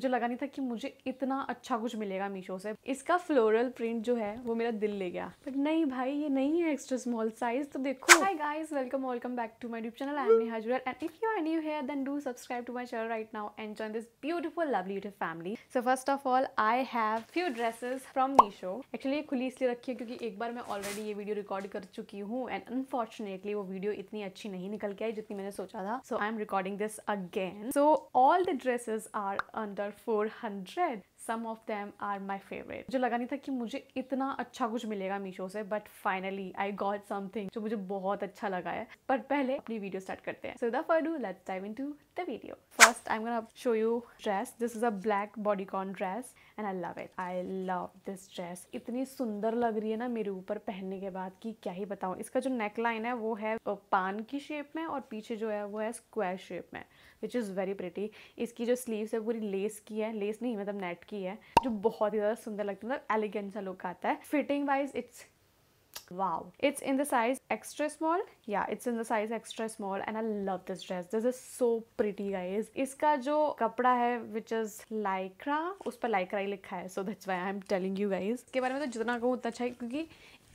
मुझे लगा नहीं था कि मुझे इतना अच्छा कुछ मिलेगा मीशो से इसका फ्लोरल प्रिंट जो है वो मेरा दिल ले गया बट नहीं भाई ये नहीं है एक्स्ट्रा स्मॉल साइज तो देखो hi guys welcome welcome back to my YouTube channel I am Neha Jural and if you are new here then do subscribe to my channel right now and join this beautiful lovely YouTube family so first of all I have few dresses from Meesho actually ये खुली इसलिए रखी है क्योंकि एक बार मैं already ये video record कर चुकी हूँ एंड अनफॉर्चुनेटली वो वीडियो इतनी अच्छी नहीं निकल के आई जितनी मैंने सोचा था so I am recording this again so all the dresses are under are 400 some of them are my favourite मुझे लगा नहीं था कि मुझे इतना अच्छा कुछ मिलेगा मीशो से but finally I got something जो मुझे बहुत अच्छा लगा है पर पहले अपनी वीडियो स्टार्ट करते हैं so do time into the video first I am gonna show you dress this is a black bodycon dress and I love it I love this dress इतनी सुंदर लग रही है ना मेरे ऊपर पहनने के बाद कि क्या ही बताऊँ इसका जो नेक लाइन है वो है पान की शेप में और पीछे जो है वो है स्क्वायर शेप में विच इज़ वेरी प्रिटी इसकी जो स्लीव्स है पूरी लेस लेस की है लेस नहीं मतलब नेट की है जो बहुत ही ज्यादा सुंदर लगता है मतलब एलिगेंट सा लुक आता है fitting wise it's wow it's in the size extra small या it's in the size extra small and I love this dress this is so pretty guys इसका जो कपड़ा है विच इज लाइक्रा उस पर लाइक्रा ही लिखा है so that's why I am telling you guys के बारे में तो जितना कहूँ उतना अच्छा है क्योंकि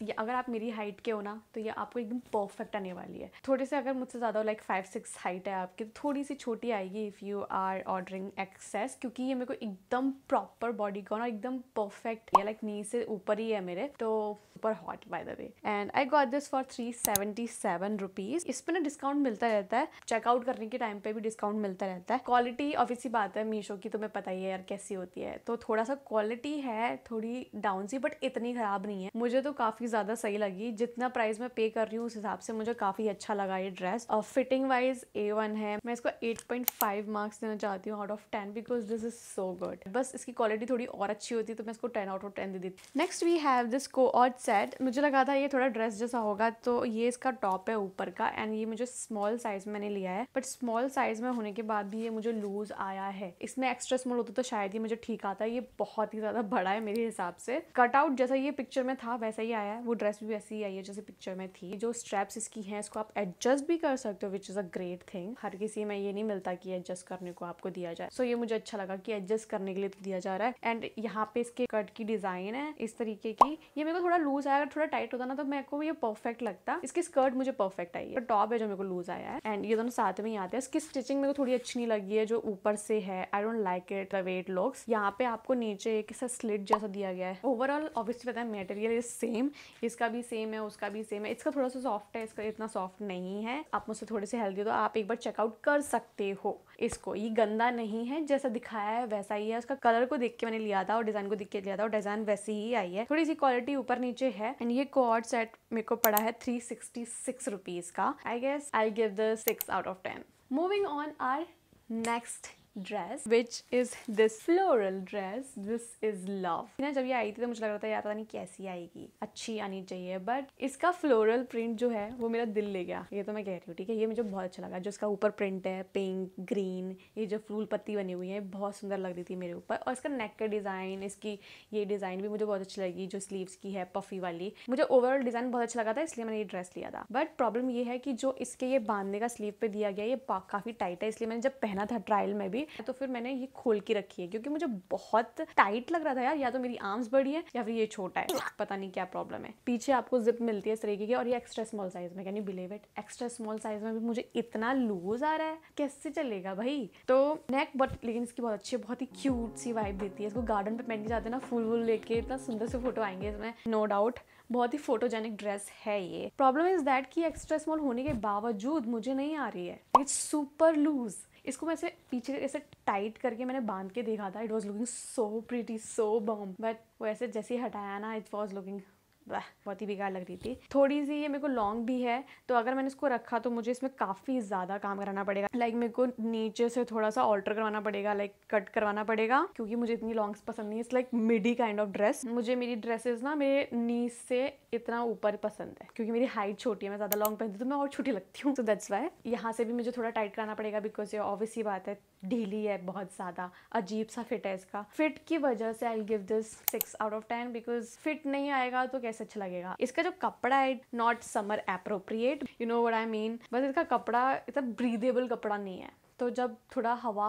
ये अगर आप मेरी हाइट के हो ना तो ये आपको एकदम परफेक्ट आने वाली है थोड़े से अगर मुझसे ज़्यादा लाइक फाइव सिक्स हाइट है आपकी तो थोड़ी सी छोटी आएगी if you are ordering XS क्योंकि ये मेरे को एकदम प्रॉपर बॉडी का एकदम परफेक्ट है लाइक नी से ऊपर ही है मेरे तो ऊपर hot by the way and I got this for three seventy seven rupees इस पर ना डिस्काउंट मिलता रहता है चेकआउट करने के टाइम पर भी डिस्काउंट मिलता रहता है क्वालिटी इसी बात है मीशो की तुम्हें पता ही है यार कैसी होती है तो थोड़ा सा क्वालिटी है थोड़ी डाउन सी बट इतनी ख़राब नहीं है मुझे तो काफ़ी ज़्यादा सही लगी जितना प्राइस मैं पे कर रही हूँ उस हिसाब से मुझे काफ़ी अच्छा लगा ये ड्रेस और फिटिंग वाइज ए वन है मैं इसको 8.5 मार्क्स देना चाहती हूँ out of 10 because this is so good बस इसकी क्वालिटी थोड़ी और अच्छी होती तो मैं इसको 10 आउट ऑफ 10 दे देती next we have this co-ord set मुझे लगा था ये थोड़ा ड्रेस जैसा होगा तो ये इसका टॉप है ऊपर का एंड ये मुझे स्मॉल साइज मैंने लिया है बट स्मॉल साइज में होने के बाद भी ये मुझे लूज आया है इसमें एक्स्ट्रा स्मॉल होता तो शायद ये मुझे ठीक आता ये बहुत ही ज़्यादा बड़ा है मेरे हिसाब से कटआउट जैसा ये पिक्चर में था वैसा ही आया है है वो ड्रेस भी वैसी ही आई है जैसे पिक्चर में थी जो स्ट्रैप्स इसकी हैं इसको आप एडजस्ट भी कर सकते हो which is a great thing हर किसी में ये नहीं मिलता कि एडजस्ट करने को आपको दिया जाए सो so, ये मुझे अच्छा लगा कि एडजस्ट करने के लिए तो दिया जा रहा है एंड यहाँ पे इसके कट की डिज़ाइन है इस तरीके की ये मेरे को थोड़ा लूज आया अगर थोड़ा टाइट होता ना तो मेरे को ये परफेक्ट लगता इसकी स्कर्ट मुझे परफेक्ट आई है टॉप है जो मेरे को लूज आया है एंड ये दोनों साथ में ही आते हैं इसकी स्टिचिंग मेरे को थोड़ी अच्छी नहीं लगी है जो ऊपर से है I don't like it wet looks यहाँ पे आपको नीचे एक स्लिट जैसा दिया गया है ओवरऑल ऑब्वियसली पता है मेटेरियल इज सेम इसका भी सेम है उसका भी सेम है इसका थोड़ा सा सॉफ्ट है इसका इतना सॉफ्ट नहीं है आप मुझसे थोड़े से हेल्दी तो आप एक बार चेकआउट कर सकते हो इसको ये गंदा नहीं है जैसा दिखाया है वैसा ही है उसका कलर को देख के मैंने लिया था और डिज़ाइन को देख के लिया था और डिज़ाइन वैसी ही आई है थोड़ी सी क्वालिटी ऊपर नीचे है एंड ये कोड सेट मेरे को पड़ा है थ्री सिक्सटी सिक्स रुपीज़ का I guess I give the six out of ten moving on our next dress which is this floral dress this is love ना जब ये आई थी तो मुझे लग रहा था यार पता नहीं कैसी आएगी अच्छी आनी चाहिए बट इसका फ्लोरल प्रिंट जो है वो मेरा दिल ले गया ये तो मैं कह रही हूँ ठीक है ये मुझे बहुत अच्छा लगा जो इसका ऊपर प्रिंट है पिंक ग्रीन ये जो फूल पत्ती बनी हुई है बहुत सुंदर लग रही थी मेरे ऊपर और इसका नेक का डिज़ाइन इसकी ये डिज़ाइन भी मुझे बहुत अच्छी लगी जो स्लीव की है पफी वाली मुझे ओवरऑल डिज़ाइन बहुत अच्छा लगा था इसलिए मैंने ये ड्रेस लिया था बट प्रॉब्लम ये है कि जो इसके ये बांधने का स्लीव पे दिया गया ये काफ़ी टाइट है इसलिए मैंने जब पहना था ट्रायल में भी गई तो फिर मैंने ये खोल के रखी है क्योंकि मुझे बहुत टाइट लग रहा था यार या तो मेरी आर्म्स बड़ी है या फिर ये छोटा है पता नहीं क्या प्रॉब्लम है पीछे आपको जिप मिलती है इस तरीके की और ये एक्स्ट्रा स्मॉल साइज में can you believe it extra small size में भी मुझे इतना लूज आ रहा है कैसे चलेगा भाई तो नेक बट लेकिन इसकी बहुत अच्छी बहुत ही क्यूट सी वाइब देती है इसको गार्डन पे पहन के जाते हैं ना फूल वूल लेके इतना सुंदर से फोटो आएंगे इसमें नो डाउट बहुत ही फोटोजेनिक ड्रेस है ये प्रॉब्लम इज दैट कि एक्स्ट्रा स्मॉल होने के बावजूद मुझे नहीं आ रही है इट्स सुपर लूज इसको मैं ऐसे पीछे ऐसे टाइट करके मैंने बांध के देखा था it was looking so pretty so bomb but वो ऐसे जैसे हटाया ना इट वॉज लुकिंग बहुत ही बेकार लग रही थी थोड़ी सी ये मेरे को लॉन्ग भी है तो अगर मैंने इसको रखा तो मुझे इसमें काफ़ी ज़्यादा काम कराना पड़ेगा लाइक मेरे को नीचे से थोड़ा सा ऑल्टर करवाना पड़ेगा लाइक कट करवाना पड़ेगा क्योंकि मुझे इतनी लॉन्ग्स पसंद नहीं it's like midi kind of dress मुझे मेरी ड्रेसेस ना मेरे नीज से इतना ऊपर पसंद है क्योंकि मेरी हाइट छोटी है मैं ज़्यादा लॉन्ग पहनती हूँ तो मैं और छोटी लगती हूँ तो दैट्स वाई यहाँ से भी मुझे थोड़ा टाइट कराना पड़ेगा बिकॉज ये ऑबियस ही बात है ढीली है बहुत ज़्यादा अजीब सा फिट है इसका फिट की वजह से I give this six out of ten because fit नहीं आएगा तो कैसे अच्छा लगेगा इसका जो कपड़ा है not summer appropriate you know what I mean बस इसका कपड़ा इतना ब्रीदेबल कपड़ा नहीं है तो जब थोड़ा हवा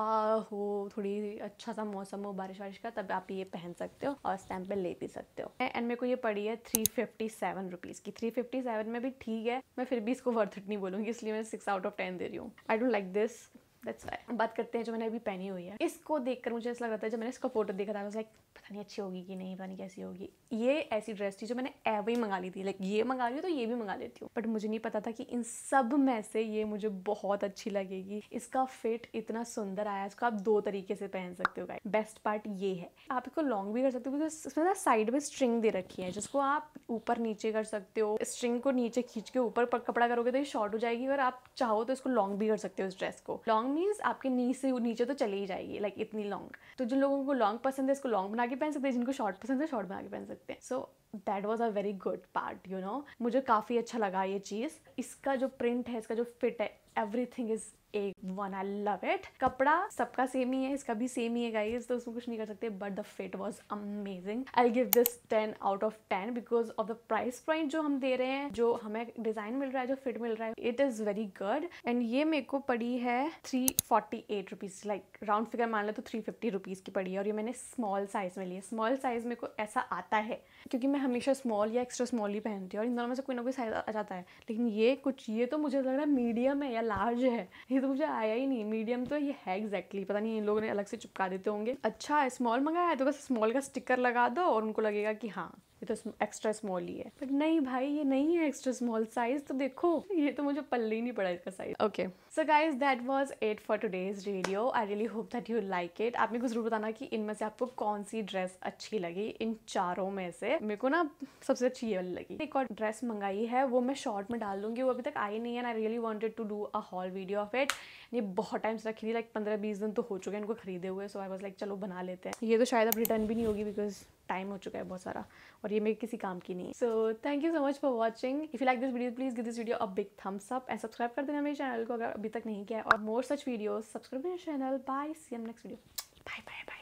हो थोड़ी अच्छा सा मौसम हो बारिश वारिश का तब आप ये पहन सकते हो और स्टैम्प पे ले भी सकते हो एंड मेरे को ये पड़ी है थ्री फिफ्टी सेवन रुपीज़ की थ्री फिफ्टी सेवन में भी ठीक है मैं फिर भी इसको वर्थ इट नहीं बोलूंगी इसलिए मैं सिक्स आउट ऑफ टेन दे रही हूँ I don't like this that's why बात करते हैं जो मैंने अभी पहनी हुई है इसको देखकर मुझे ऐसा लग रहा था जब मैंने इसका फोटो देखा था लाइक पता नहीं अच्छी होगी कि नहीं पता नहीं कैसी होगी ये ऐसी ड्रेस थी जो मैंने एवे ही मंगा ली थी लाइक ये मंगा ली तो ये भी मंगा लेती हूँ बट मुझे नहीं पता था कि इन सब में से ये मुझे बहुत अच्छी लगेगी इसका फिट इतना सुंदर आया इसको आप दो तरीके से पहन सकते हो गाइस बेस्ट पार्ट ये है आप इसको लॉन्ग भी कर सकते हो बिकॉज इसमें ना साइड में स्ट्रिंग दे रखी है जिसको आप ऊपर नीचे कर सकते हो स्ट्रिंग को नीचे खींच के ऊपर कपड़ा करोगे तो ये शॉर्ट हो जाएगी और आप चाहो तो इसको लॉन्ग भी कर सकते हो इस ड्रेस को लॉन्ग लॉन्ग मीन्स आपके नी से नीचे तो चली ही जाएगी लाइक like, इतनी लॉन्ग तो जिन लोगों को लॉन्ग पसंद है इसको लॉन्ग बना के पहन सकते हैं जिनको शॉर्ट पसंद है शॉर्ट बना के पहन सकते हैं so that was a very good part you know मुझे काफ़ी अच्छा लगा ये चीज़ इसका जो प्रिंट है इसका जो फिट है everything is A one I love it कपड़ा सबका सेम ही है इसका भी सेम ही है गाइज तो उसमें कुछ नहीं कर सकते but the fit was amazing I give this ten out of ten because of the price point जो हम दे रहे हैं जो हमें डिजाइन मिल रहा है जो फिट मिल रहा है it is very good and ये मेरे को पड़ी है three three forty eight rupees like round figure मान लो तो थ्री फिफ्टी रुपीज़ की पड़ी है और ये मैंने स्मॉल साइज़ में लिया स्मॉल साइज़ मेरे को ऐसा आता है क्योंकि मैं हमेशा स्मॉल या एक्स्ट्रा स्मॉल ही पहनती हूँ और इन दोनों में से कोई ना कोई साइज़ आ जाता है लेकिन ये कुछ ये तो मुझे लग रहा है मीडियम है या लार्ज है ये तो मुझे आया ही नहीं मीडियम तो ये है एग्जैक्टली पता नहीं इन लोगों ने अलग से चिपका देते होंगे अच्छा स्मॉल मंगाया है तो बस स्मॉल का स्टिकर लगा दो और उनको लगेगा कि हाँ ये तो एक्स्ट्रा स्मॉल ही है बट नहीं भाई ये नहीं है एक्स्ट्रा स्मॉल साइज तो देखो ये तो मुझे पल्ले ही नहीं पड़ा इसका size okay so guys that was it for today's radio I really hope that you like it आप मेरे को जरूर बताना कि इनमें से आपको कौन सी ड्रेस अच्छी लगी इन चारों में से मेरे को ना सबसे अच्छी ये वाली लगी एक और ड्रेस मंगाई है वो मैं शॉर्ट में डाल दूंगी वो अभी तक आई नहीं है I really wanted to do a whole video of it ये बहुत टाइम से रखी थी लाइक पंद्रह बीस दिन तो हो चुके हैं इनको खरीदे हुए सो आई वॉज लाइक चलो बना लेते हैं ये तो शायद अब रिटर्न भी नहीं होगी बिकॉज टाइम हो चुका है बहुत सारा और ये मेरे किसी काम की नहीं so thank you so much for watching if you like this video please give this video a big thumbs up and subscribe कर देना मेरे चैनल को अगर अभी तक नहीं किया और मोर सच वीडियो सब्सक्राइब मेरे चैनल बाय सी एम next video bye bye bye